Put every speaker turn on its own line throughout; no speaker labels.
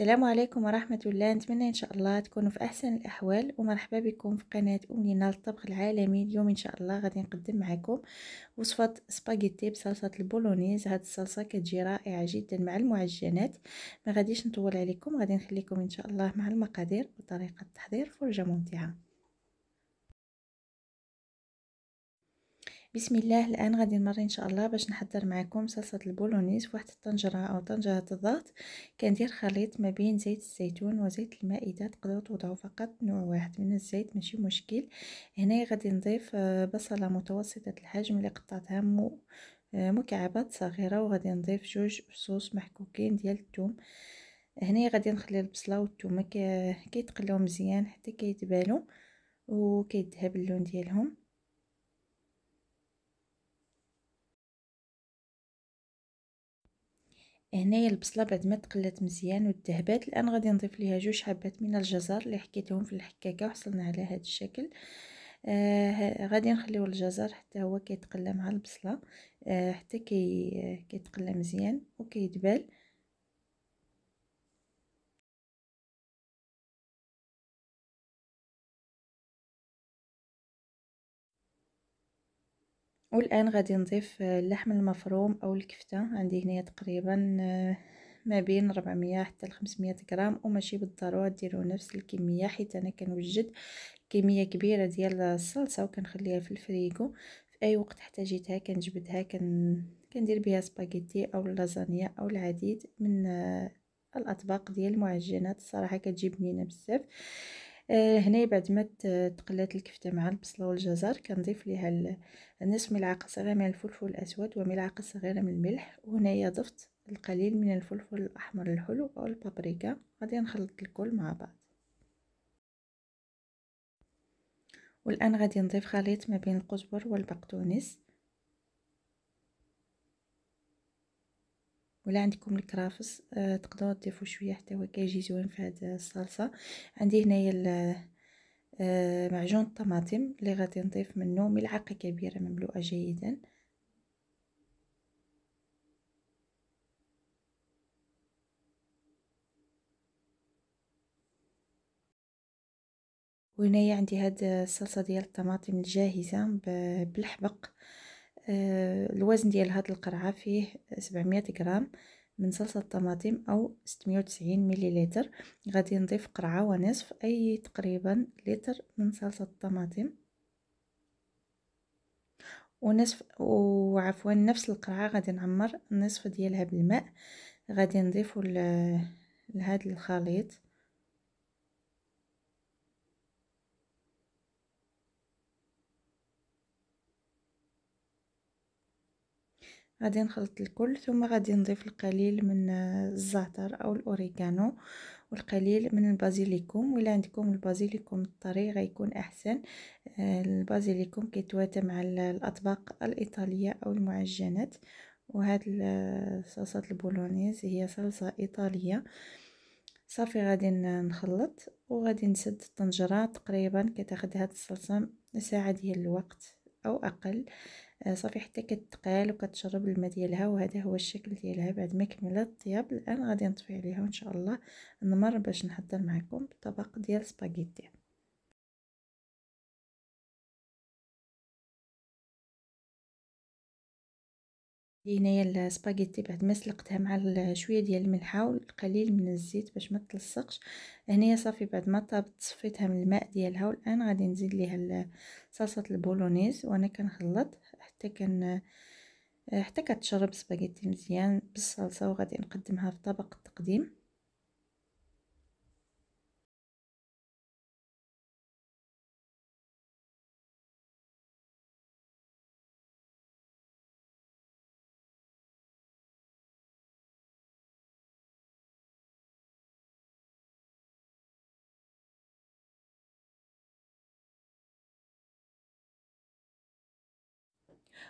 السلام عليكم ورحمة الله نتمنى إن شاء الله تكونوا في أحسن الأحوال ومرحبا بكم في قناة أمنينا للطبخ العالمي اليوم إن شاء الله غادي نقدم معكم وصفة سباغيتي بصلصة البولونيز هاد الصلصة كتجي رائعة جدا مع المعجنات ما غاديش نطول عليكم غادي نخليكم إن شاء الله مع المقادير وطريقة التحضير فرجة ممتعة بسم الله الان غادي نمر ان شاء الله باش نحضر معكم صلصه البولونيز فواحد الطنجره او طنجره الضغط كندير خليط ما بين زيت الزيتون وزيت المائده تقدروا توضعوا فقط نوع واحد من الزيت ماشي مشكل هنا غادي نضيف آه، بصله متوسطه الحجم اللي قطعتها مو آه، مكعبات صغيره وغادي نضيف جوج فصوص محكوكين ديال الثوم هنا غادي نخلي البصله والثوم كيتقلاو مزيان حتى كيتبانوا وكيذهب اللون ديالهم هنايا البصله بعد ما تقلات مزيان وذهبات الان غادي نضيف ليها جوج حبات من الجزر اللي حكيتهم في الحكاكه وحصلنا على هذا الشكل آه غادي نخليو الجزر حتى هو كيتقلى مع البصله آه حتى كي كيتقلى مزيان وكيدبال والان غادي نضيف اللحم المفروم او الكفته عندي هنايا تقريبا آه، ما بين 400 حتى 500 غرام وماشي بالضروره ديروا نفس الكميه حيت انا كنوجد كميه كبيره ديال الصلصه وكنخليها في الفريكو في اي وقت احتاجيتها كنجبدها كن كندير بها سباغيتي او اللازانيا او العديد من آه، الاطباق ديال المعجنات الصراحه كتجي بنينه بزاف آه، هنا بعد ما تقلات الكفته مع البصله والجزر كنضيف ليها نصف ملعقه صغيره من الفلفل الاسود وملعقه صغيره من الملح وهنايا ضفت القليل من الفلفل الاحمر الحلو او البابريكا غادي نخلط الكل مع بعض والان غادي نضيف خليط ما بين القزبر والبقدونس ولا عندكم الكرافس آه تقدروا تضيفوا شويه حتى هو كيجي زوين في هذه الصلصه عندي هنايا آه معجون الطماطم اللي غادي نضيف منه ملعقه كبيره مملوءه جيدا وهنايا عندي هاد الصلصه ديال الطماطم الجاهزه بالحبق آه، الوزن ديال هاد القرعه فيه 700 غرام من صلصه الطماطم او 690 مليلتر غادي نضيف قرعه ونصف اي تقريبا لتر من صلصه الطماطم ونصف وعفوا نفس القرعه غادي نعمر نصف ديالها بالماء غادي نضيفو لهاد الخليط غادي نخلط الكل ثم غادي نضيف القليل من الزعتر او الاوريغانو والقليل من البازيليكوم ولا عندكم البازيليكوم الطري غيكون احسن آه، البازيليكوم كيتواتى مع الاطباق الايطاليه او المعجنات وهاد صلصه البولونيز هي صلصه ايطاليه صافي غادي نخلط وغادي نسد الطنجره تقريبا كتاخد هاد الصلصه ساعه ديال الوقت او اقل آه، صافي حتى كتقال وكتشرب الماء ديالها وهذا هو الشكل ديالها بعد ما كملت الطياب الان غادي نطفي عليها وان شاء الله نمر باش نحضر معكم الطبق ديال سباغيتي هنايا السباغيتي بعد ما سلقتها مع شويه ديال الملحه والقليل من الزيت باش ما تلصقش هنايا صافي بعد ما طابت صفيتها من الماء ديالها والان غادي نزيد ليها صلصه البولونيز وانا كنخلط حتى كان حتى كتشرب سباغيتي مزيان بالصلصه وغادي نقدمها في طبق التقديم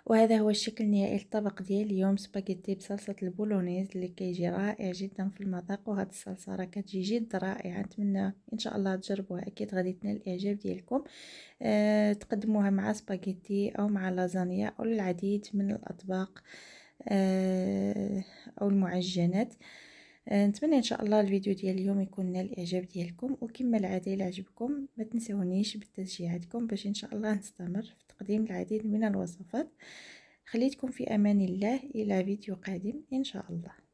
وهذا هو الشكل النهائي للطبق ديال اليوم سباغيتي بصلصه البولونيز اللي كيجي رائع جدا في المذاق وهذه الصلصه راه كتجي جد رائعه نتمنى ان شاء الله تجربوها اكيد غادي تنال الاعجاب ديالكم أه تقدموها مع سباغيتي او مع لازانيا او العديد من الاطباق أه او المعجنات أه آه، نتمنى ان شاء الله الفيديو ديال اليوم يكون نال الاعجاب ديالكم وكما العاده الى عجبكم ما تنسونيش بتشجيعاتكم باش ان شاء الله نستمر في تقديم العديد من الوصفات خليتكم في امان الله الى فيديو قادم ان شاء الله